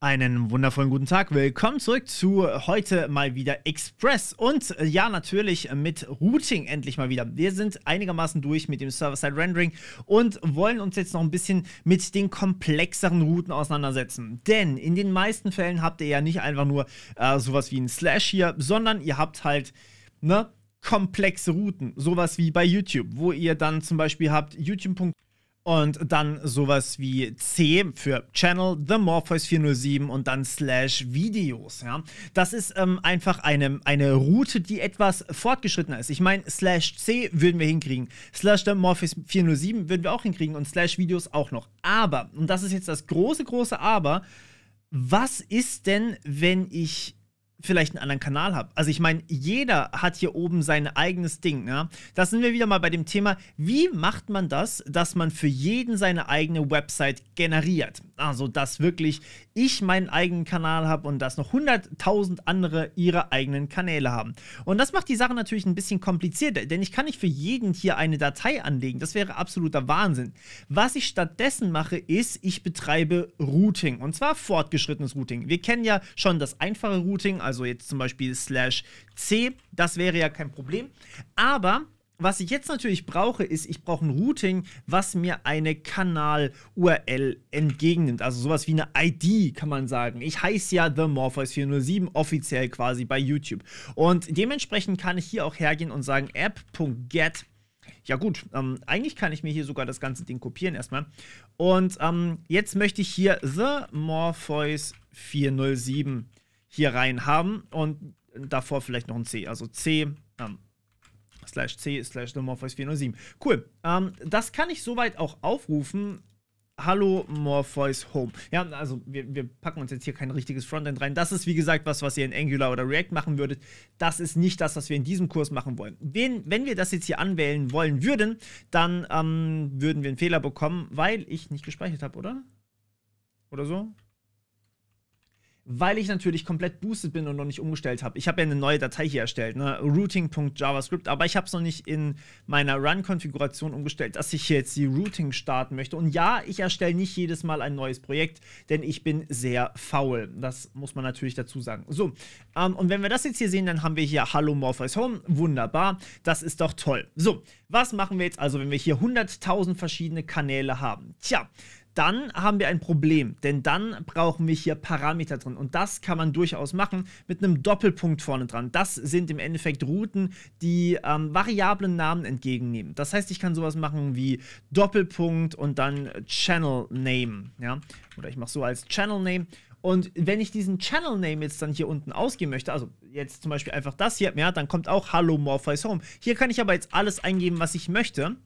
Einen wundervollen guten Tag. Willkommen zurück zu heute mal wieder Express und äh, ja, natürlich mit Routing endlich mal wieder. Wir sind einigermaßen durch mit dem Server-Side-Rendering und wollen uns jetzt noch ein bisschen mit den komplexeren Routen auseinandersetzen. Denn in den meisten Fällen habt ihr ja nicht einfach nur äh, sowas wie einen Slash hier, sondern ihr habt halt, ne, komplexe Routen. Sowas wie bei YouTube, wo ihr dann zum Beispiel habt youtube.com und dann sowas wie C für Channel, The Morpheus 407 und dann Slash Videos. Ja? Das ist ähm, einfach eine, eine Route, die etwas fortgeschrittener ist. Ich meine, Slash C würden wir hinkriegen, Slash The Morpheus 407 würden wir auch hinkriegen und Slash Videos auch noch. Aber, und das ist jetzt das große, große Aber, was ist denn, wenn ich vielleicht einen anderen Kanal habe. Also ich meine, jeder hat hier oben sein eigenes Ding. Ne? Da sind wir wieder mal bei dem Thema, wie macht man das, dass man für jeden seine eigene Website generiert? Also dass wirklich ich meinen eigenen Kanal habe und dass noch 100.000 andere ihre eigenen Kanäle haben. Und das macht die Sache natürlich ein bisschen komplizierter, denn ich kann nicht für jeden hier eine Datei anlegen. Das wäre absoluter Wahnsinn. Was ich stattdessen mache, ist, ich betreibe Routing und zwar fortgeschrittenes Routing. Wir kennen ja schon das einfache Routing, also jetzt zum Beispiel slash C, das wäre ja kein Problem. Aber was ich jetzt natürlich brauche, ist, ich brauche ein Routing, was mir eine Kanal-URL entgegennimmt. Also sowas wie eine ID, kann man sagen. Ich heiße ja TheMorpheus407 offiziell quasi bei YouTube. Und dementsprechend kann ich hier auch hergehen und sagen app.get. Ja gut, ähm, eigentlich kann ich mir hier sogar das ganze Ding kopieren erstmal. Und ähm, jetzt möchte ich hier TheMorpheus407 hier rein haben und davor vielleicht noch ein C. Also C, ähm, slash c slash Nummer 5407. Cool. Ähm, das kann ich soweit auch aufrufen. Hallo Morpheus Home. Ja, also wir, wir, packen uns jetzt hier kein richtiges Frontend rein. Das ist wie gesagt was, was ihr in Angular oder React machen würdet. Das ist nicht das, was wir in diesem Kurs machen wollen. Wenn, wenn wir das jetzt hier anwählen wollen würden, dann ähm, würden wir einen Fehler bekommen, weil ich nicht gespeichert habe, oder? Oder so? weil ich natürlich komplett boosted bin und noch nicht umgestellt habe. Ich habe ja eine neue Datei hier erstellt, ne? routing.javascript, aber ich habe es noch nicht in meiner Run-Konfiguration umgestellt, dass ich jetzt die Routing starten möchte. Und ja, ich erstelle nicht jedes Mal ein neues Projekt, denn ich bin sehr faul. Das muss man natürlich dazu sagen. So, ähm, und wenn wir das jetzt hier sehen, dann haben wir hier Hallo Morpheus Home. Wunderbar, das ist doch toll. So, was machen wir jetzt also, wenn wir hier 100.000 verschiedene Kanäle haben? Tja, dann haben wir ein Problem, denn dann brauchen wir hier Parameter drin und das kann man durchaus machen mit einem Doppelpunkt vorne dran. Das sind im Endeffekt Routen, die ähm, variablen Namen entgegennehmen. Das heißt, ich kann sowas machen wie Doppelpunkt und dann Channel Name, ja, oder ich mache so als Channel Name und wenn ich diesen Channel Name jetzt dann hier unten ausgeben möchte, also jetzt zum Beispiel einfach das hier, ja, dann kommt auch Hallo Morpheus Home. Hier kann ich aber jetzt alles eingeben, was ich möchte.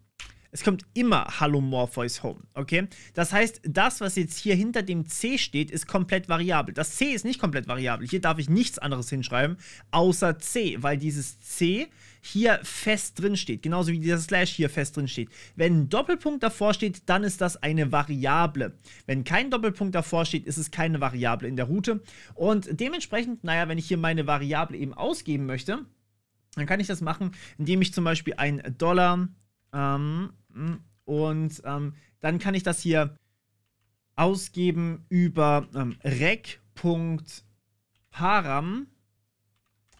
Es kommt immer Hallo Morpheus Home, okay? Das heißt, das, was jetzt hier hinter dem C steht, ist komplett variabel. Das C ist nicht komplett variabel. Hier darf ich nichts anderes hinschreiben, außer C, weil dieses C hier fest drin steht, genauso wie dieser Slash hier fest drin steht. Wenn ein Doppelpunkt davor steht, dann ist das eine Variable. Wenn kein Doppelpunkt davor steht, ist es keine Variable in der Route. Und dementsprechend, naja, wenn ich hier meine Variable eben ausgeben möchte, dann kann ich das machen, indem ich zum Beispiel ein Dollar ähm, mm, und ähm, dann kann ich das hier ausgeben über ähm, rec.param, äh,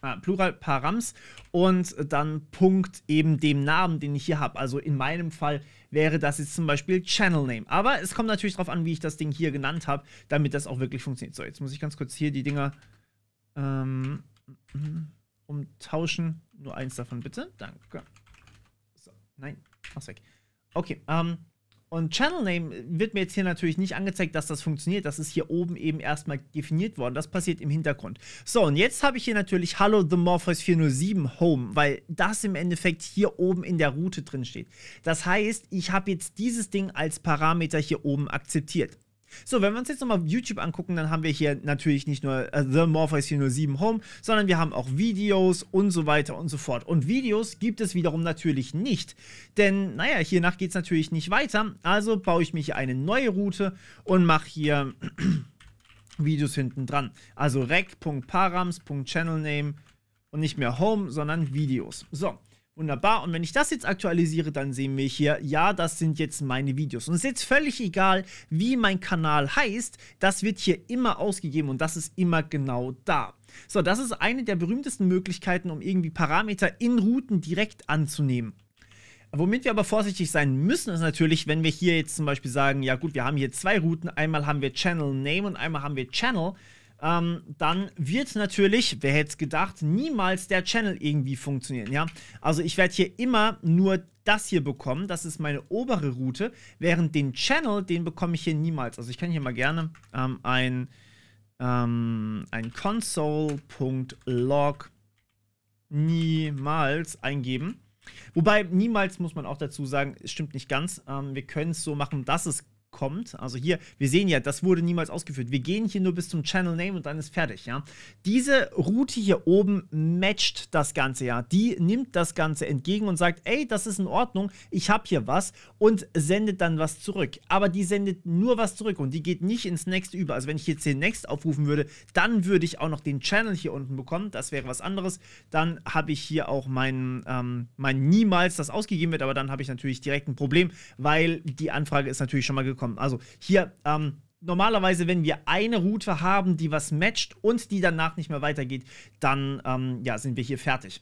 ah, Plural params, und dann Punkt eben dem Namen, den ich hier habe. Also in meinem Fall wäre das jetzt zum Beispiel Channel Name. Aber es kommt natürlich darauf an, wie ich das Ding hier genannt habe, damit das auch wirklich funktioniert. So, jetzt muss ich ganz kurz hier die Dinger ähm, mm, mm, umtauschen. Nur eins davon bitte. Danke. Nein, mach's weg. Okay, ähm, und Channel Name wird mir jetzt hier natürlich nicht angezeigt, dass das funktioniert. Das ist hier oben eben erstmal definiert worden. Das passiert im Hintergrund. So, und jetzt habe ich hier natürlich Hallo The Morpheus 407 Home, weil das im Endeffekt hier oben in der Route drin steht. Das heißt, ich habe jetzt dieses Ding als Parameter hier oben akzeptiert. So, wenn wir uns jetzt nochmal YouTube angucken, dann haben wir hier natürlich nicht nur äh, The Morpheus 407 Home, sondern wir haben auch Videos und so weiter und so fort. Und Videos gibt es wiederum natürlich nicht, denn naja, hiernach geht es natürlich nicht weiter. Also baue ich mir hier eine neue Route und mache hier Videos hinten dran. Also rec.params.channelname und nicht mehr Home, sondern Videos. So, Wunderbar. Und wenn ich das jetzt aktualisiere, dann sehen wir hier, ja, das sind jetzt meine Videos. Und es ist jetzt völlig egal, wie mein Kanal heißt. Das wird hier immer ausgegeben und das ist immer genau da. So, das ist eine der berühmtesten Möglichkeiten, um irgendwie Parameter in Routen direkt anzunehmen. Womit wir aber vorsichtig sein müssen, ist natürlich, wenn wir hier jetzt zum Beispiel sagen, ja gut, wir haben hier zwei Routen, einmal haben wir Channel Name und einmal haben wir Channel, ähm, dann wird natürlich, wer hätte es gedacht, niemals der Channel irgendwie funktionieren, ja. Also ich werde hier immer nur das hier bekommen, das ist meine obere Route, während den Channel, den bekomme ich hier niemals. Also ich kann hier mal gerne ähm, ein, ähm, ein console.log niemals eingeben. Wobei, niemals muss man auch dazu sagen, es stimmt nicht ganz. Ähm, wir können es so machen, dass es kommt, also hier, wir sehen ja, das wurde niemals ausgeführt. Wir gehen hier nur bis zum Channel Name und dann ist fertig, ja. Diese Route hier oben matcht das Ganze, ja. Die nimmt das Ganze entgegen und sagt, ey, das ist in Ordnung, ich habe hier was und sendet dann was zurück. Aber die sendet nur was zurück und die geht nicht ins Next über. Also wenn ich jetzt den Next aufrufen würde, dann würde ich auch noch den Channel hier unten bekommen. Das wäre was anderes. Dann habe ich hier auch mein, ähm, mein niemals das ausgegeben wird, aber dann habe ich natürlich direkt ein Problem, weil die Anfrage ist natürlich schon mal gekommen kommen. Also hier, ähm, normalerweise, wenn wir eine Route haben, die was matcht und die danach nicht mehr weitergeht, dann ähm, ja, sind wir hier fertig.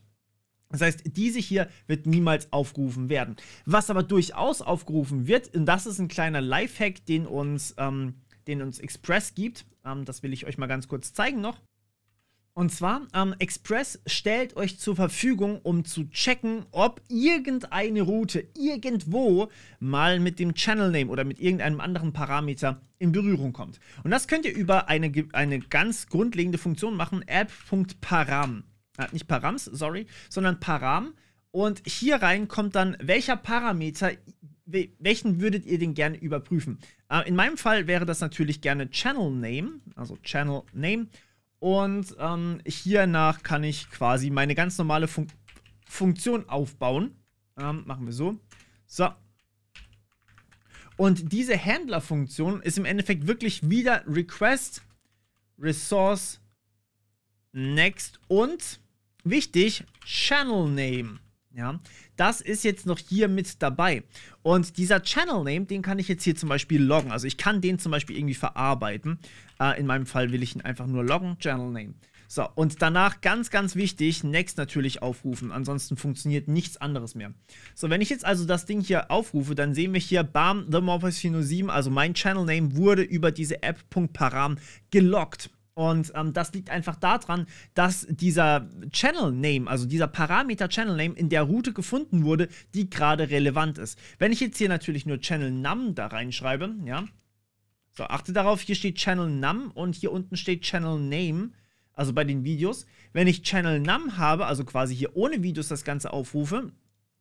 Das heißt, diese hier wird niemals aufgerufen werden. Was aber durchaus aufgerufen wird, und das ist ein kleiner Lifehack, den uns, ähm, den uns Express gibt, ähm, das will ich euch mal ganz kurz zeigen noch. Und zwar, ähm, Express stellt euch zur Verfügung, um zu checken, ob irgendeine Route irgendwo mal mit dem Channel Name oder mit irgendeinem anderen Parameter in Berührung kommt. Und das könnt ihr über eine, eine ganz grundlegende Funktion machen, app.param. Äh, nicht params, sorry, sondern param. Und hier rein kommt dann, welcher Parameter welchen würdet ihr denn gerne überprüfen? Äh, in meinem Fall wäre das natürlich gerne Channel Name, also Channel Name. Und ähm, hiernach kann ich quasi meine ganz normale Fun Funktion aufbauen. Ähm, machen wir so. So. Und diese Handler-Funktion ist im Endeffekt wirklich wieder Request, Resource, Next und, wichtig, Channel Name. Ja, das ist jetzt noch hier mit dabei. Und dieser Channel Name, den kann ich jetzt hier zum Beispiel loggen. Also ich kann den zum Beispiel irgendwie verarbeiten. Äh, in meinem Fall will ich ihn einfach nur loggen, Channel Name. So, und danach ganz, ganz wichtig, Next natürlich aufrufen. Ansonsten funktioniert nichts anderes mehr. So, wenn ich jetzt also das Ding hier aufrufe, dann sehen wir hier, bam, The Morpheus 407, also mein Channel Name wurde über diese App.param geloggt. Und ähm, das liegt einfach daran, dass dieser Channel Name, also dieser Parameter Channel Name in der Route gefunden wurde, die gerade relevant ist. Wenn ich jetzt hier natürlich nur Channel Num da reinschreibe, ja, so achte darauf, hier steht Channel Num und hier unten steht Channel Name, also bei den Videos. Wenn ich Channel Num habe, also quasi hier ohne Videos das Ganze aufrufe,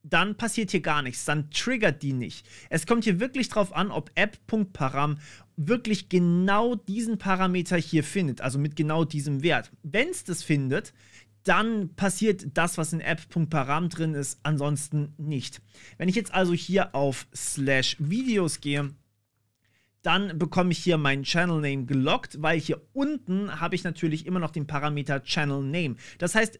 dann passiert hier gar nichts, dann triggert die nicht. Es kommt hier wirklich drauf an, ob app.param wirklich genau diesen Parameter hier findet, also mit genau diesem Wert. Wenn es das findet, dann passiert das, was in app.param drin ist, ansonsten nicht. Wenn ich jetzt also hier auf slash Videos gehe, dann bekomme ich hier meinen Channel Name gelockt, weil hier unten habe ich natürlich immer noch den Parameter Channel Name. Das heißt,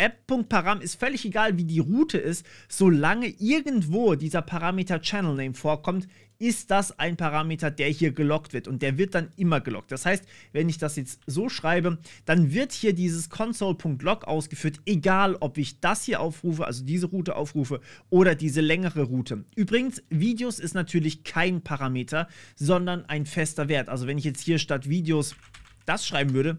app.param ist völlig egal, wie die Route ist, solange irgendwo dieser Parameter Channel Name vorkommt, ist das ein Parameter, der hier gelockt wird und der wird dann immer gelockt. Das heißt, wenn ich das jetzt so schreibe, dann wird hier dieses console.log ausgeführt, egal ob ich das hier aufrufe, also diese Route aufrufe oder diese längere Route. Übrigens, Videos ist natürlich kein Parameter, sondern ein fester Wert. Also wenn ich jetzt hier statt Videos das schreiben würde,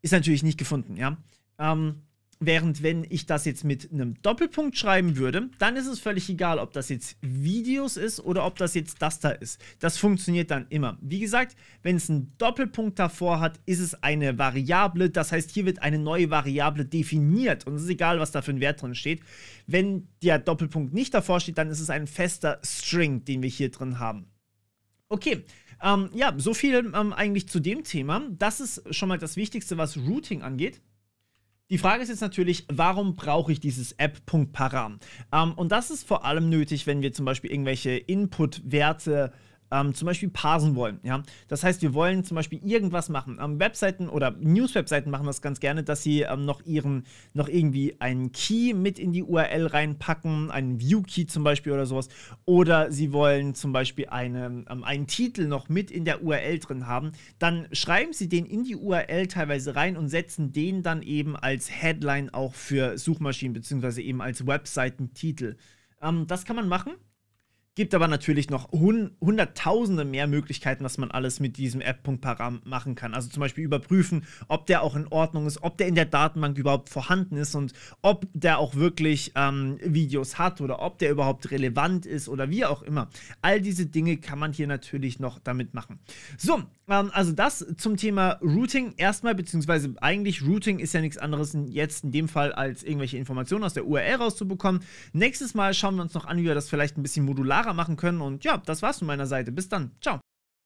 ist natürlich nicht gefunden, ja. Ähm, Während wenn ich das jetzt mit einem Doppelpunkt schreiben würde, dann ist es völlig egal, ob das jetzt Videos ist oder ob das jetzt das da ist. Das funktioniert dann immer. Wie gesagt, wenn es einen Doppelpunkt davor hat, ist es eine Variable. Das heißt, hier wird eine neue Variable definiert und es ist egal, was da für ein Wert drin steht. Wenn der Doppelpunkt nicht davor steht, dann ist es ein fester String, den wir hier drin haben. Okay, ähm, ja, so viel ähm, eigentlich zu dem Thema. Das ist schon mal das Wichtigste, was Routing angeht. Die Frage ist jetzt natürlich, warum brauche ich dieses App.param? Ähm, und das ist vor allem nötig, wenn wir zum Beispiel irgendwelche Input-Werte äh, ähm, zum Beispiel parsen wollen. Ja? Das heißt, wir wollen zum Beispiel irgendwas machen. Ähm, Webseiten oder News-Webseiten machen das ganz gerne, dass sie ähm, noch ihren, noch irgendwie einen Key mit in die URL reinpacken, einen View-Key zum Beispiel oder sowas. Oder sie wollen zum Beispiel eine, ähm, einen Titel noch mit in der URL drin haben. Dann schreiben sie den in die URL teilweise rein und setzen den dann eben als Headline auch für Suchmaschinen beziehungsweise eben als Webseitentitel. Ähm, das kann man machen. Gibt aber natürlich noch hun hunderttausende mehr Möglichkeiten, was man alles mit diesem App.param machen kann. Also zum Beispiel überprüfen, ob der auch in Ordnung ist, ob der in der Datenbank überhaupt vorhanden ist und ob der auch wirklich ähm, Videos hat oder ob der überhaupt relevant ist oder wie auch immer. All diese Dinge kann man hier natürlich noch damit machen. So, ähm, also das zum Thema Routing erstmal, beziehungsweise eigentlich Routing ist ja nichts anderes jetzt in dem Fall als irgendwelche Informationen aus der URL rauszubekommen. Nächstes Mal schauen wir uns noch an, wie wir das vielleicht ein bisschen modular klarer machen können. Und ja, das war's von meiner Seite. Bis dann. Ciao.